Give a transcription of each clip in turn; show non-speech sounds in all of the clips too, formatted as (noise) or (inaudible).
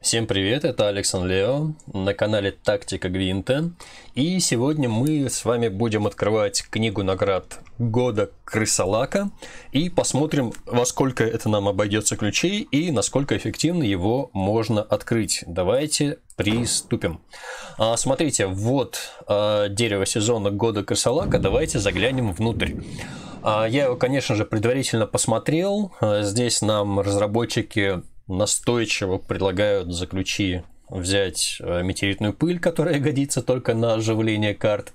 Всем привет, это Александр Лео на канале Тактика Гвинтен. И сегодня мы с вами будем открывать книгу наград года Крысолака и посмотрим, во сколько это нам обойдется ключей и насколько эффективно его можно открыть. Давайте приступим. А, смотрите, вот а, дерево сезона года Крысолака. Давайте заглянем внутрь. А, я его, конечно же, предварительно посмотрел. А, здесь нам разработчики настойчиво предлагают заключи взять э, метеоритную пыль, которая (laughs) годится только на оживление карт,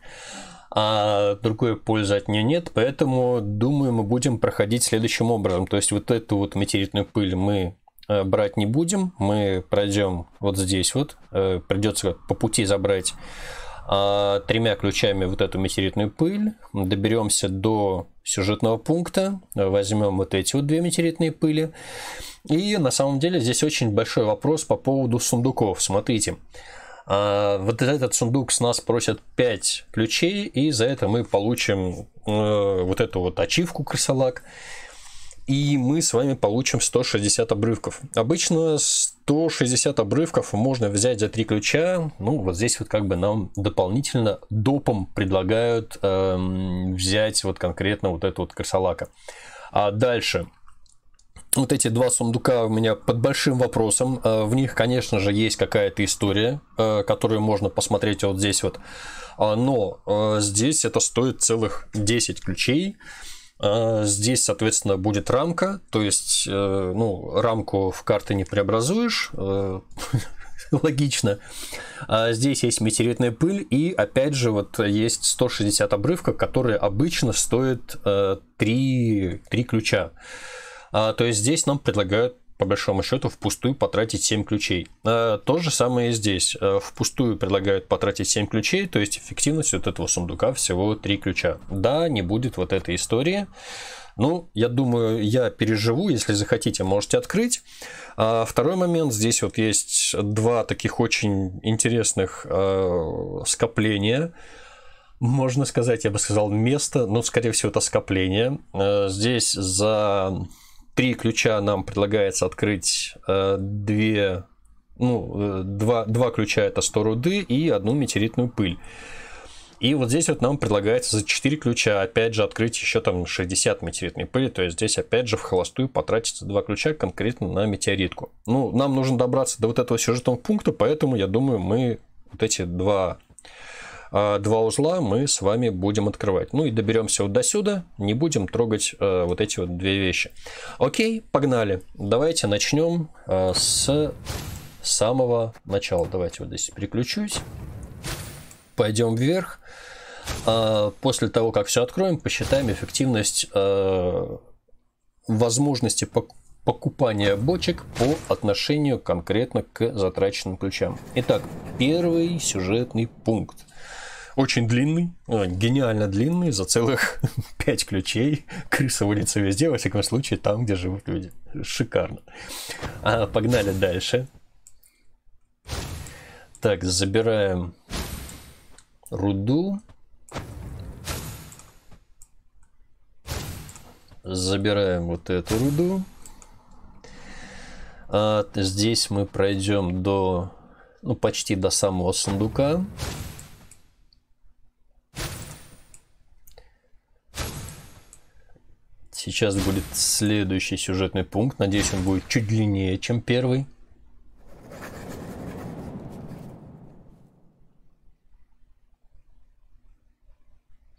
а другой пользы от нее нет, поэтому, думаю, мы будем проходить следующим образом. То есть вот эту вот метеоритную пыль мы э, брать не будем, мы пройдем вот здесь вот, э, придется по пути забрать а, тремя ключами вот эту метеоритную пыль, доберемся до сюжетного пункта, возьмем вот эти вот две метеоритные пыли. И на самом деле здесь очень большой вопрос по поводу сундуков. Смотрите, а, вот этот сундук с нас просят 5 ключей, и за это мы получим э, вот эту вот ачивку крысолак и мы с вами получим 160 обрывков. Обычно 160 обрывков можно взять за три ключа. Ну, вот здесь вот как бы нам дополнительно допом предлагают эм, взять вот конкретно вот эту вот красолака. А дальше вот эти два сундука у меня под большим вопросом. Э, в них, конечно же, есть какая-то история, э, которую можно посмотреть вот здесь вот. А, но э, здесь это стоит целых 10 ключей. Э, здесь, соответственно, будет рамка, то есть, э, ну, рамку в карты не преобразуешь, э, (laughs) логично. А здесь есть метеоритная пыль, и опять же, вот есть 160 обрывка, которые обычно стоят э, 3, 3 ключа. А, то есть здесь нам предлагают по большому счету впустую потратить 7 ключей. Э, то же самое и здесь. Э, впустую предлагают потратить 7 ключей, то есть эффективность вот этого сундука всего 3 ключа. Да, не будет вот этой истории. Ну, я думаю, я переживу, если захотите, можете открыть. А второй момент, здесь вот есть два таких очень интересных э, скопления можно сказать, я бы сказал, место, но, скорее всего, это скопление. Э, здесь за три ключа нам предлагается открыть э, две, ну, э, два, два ключа это 100 руды и одну метеоритную пыль. И вот здесь вот нам предлагается за 4 ключа, опять же, открыть еще там 60 метеоритной пыли. То есть здесь, опять же, в холостую потратится два ключа конкретно на метеоритку. Ну, нам нужно добраться до вот этого сюжетного пункта, поэтому, я думаю, мы вот эти два а два узла мы с вами будем открывать. Ну и доберемся вот до сюда, не будем трогать э, вот эти вот две вещи. Окей, погнали. Давайте начнем э, с самого начала. Давайте вот здесь переключусь. Пойдем вверх. А, после того, как все откроем, посчитаем эффективность э, возможности покупания бочек по отношению конкретно к затраченным ключам. Итак, первый сюжетный пункт – очень длинный, э, гениально длинный, за целых (laughs) пять ключей. Крыса улица везде, во всяком случае, там, где живут люди. Шикарно. А, погнали дальше. Так, забираем руду. Забираем вот эту руду. А, здесь мы пройдем до, ну, почти до самого сундука. Сейчас будет следующий сюжетный пункт. Надеюсь, он будет чуть длиннее, чем первый.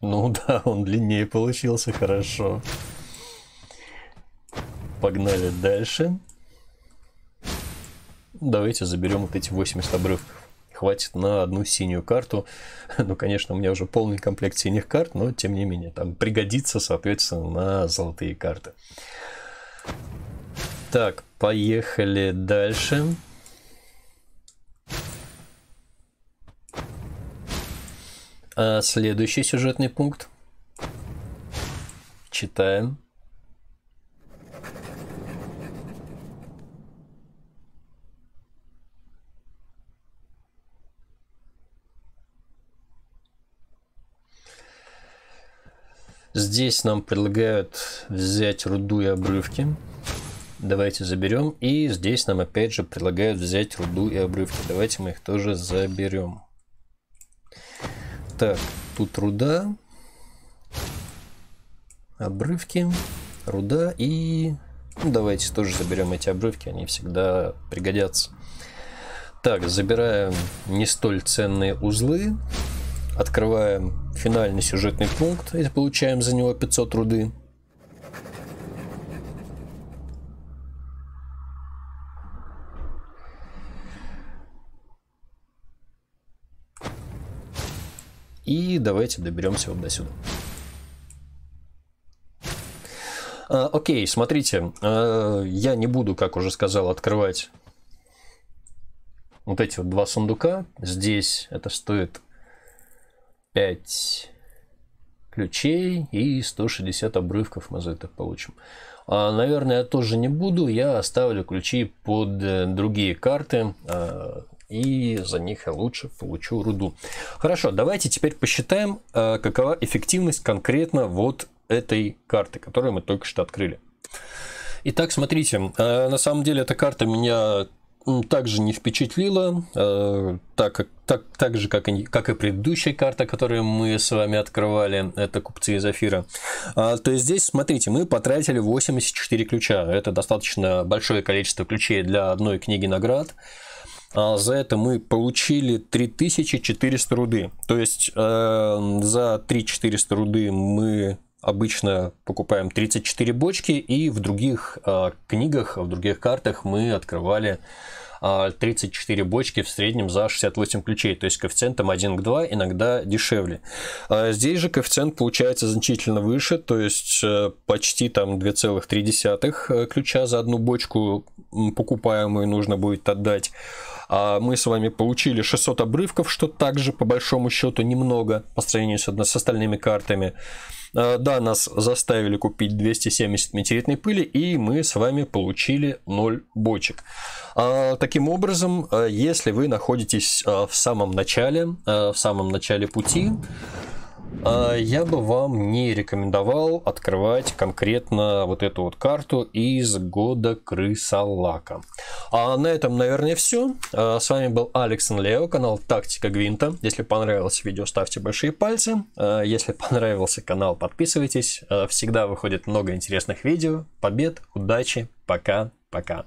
Ну (laughs) да, он длиннее получился, хорошо. Погнали дальше. Давайте заберем вот эти 80 обрывков хватит на одну синюю карту. (laughs) Ну, конечно, у меня уже полный комплект синих карт, но тем не менее, там пригодится, соответственно, на золотые карты. Так, поехали дальше. А следующий сюжетный пункт. Читаем. Здесь нам предлагают взять руду и обрывки. Давайте заберем. И здесь нам опять же предлагают взять руду и обрывки. Давайте мы их тоже заберем. Так, тут руда. Обрывки. Руда и... Ну, давайте тоже заберем эти обрывки. Они всегда пригодятся. Так, забираем не столь ценные узлы. Открываем финальный сюжетный пункт и получаем за него 500 руды. И давайте доберемся вот до сюда. А, окей, okay, смотрите, а, я не буду, как уже сказал, открывать вот эти вот два сундука. Здесь это стоит 5 ключей и 160 обрывков мы за это получим. А, наверное, я тоже не буду. Я оставлю ключи под э, другие карты. А, и за них я лучше получу руду. Хорошо, давайте теперь посчитаем, а, какова эффективность конкретно вот этой карты, которую мы только что открыли. Итак, смотрите, на самом деле эта карта меня также не впечатлила, э, так, как, так, так же, как и, как и предыдущая карта, которую мы с вами открывали, это купцы из Афира. А, то есть здесь, смотрите, мы потратили 84 ключа. Это достаточно большое количество ключей для одной книги наград. А за это мы получили 3400 руды. То есть э, за 3400 руды мы обычно покупаем 34 бочки, и в других э, книгах, в других картах мы открывали э, а, 34 бочки в среднем за 68 ключей, то есть коэффициентом 1 к 2 иногда дешевле. А здесь же коэффициент получается значительно выше, то есть э, почти там 2,3 э, ключа за одну бочку покупаемую нужно будет отдать. А мы с вами получили 600 обрывков, что также по большому счету немного по сравнению с, с остальными картами. Э, да, нас заставили купить 270 метеоритной пыли, и мы с вами получили 0 бочек. А, таким образом, э, если вы находитесь э, в самом начале, в самом начале пути, а я бы вам не рекомендовал открывать конкретно вот эту вот карту из года крысолака. А на этом, наверное, все. А, с вами был Алекс Лео, канал Тактика Гвинта. Если понравилось видео, ставьте большие пальцы. А, если понравился канал, подписывайтесь. Всегда выходит много интересных видео. Побед, удачи, пока-пока.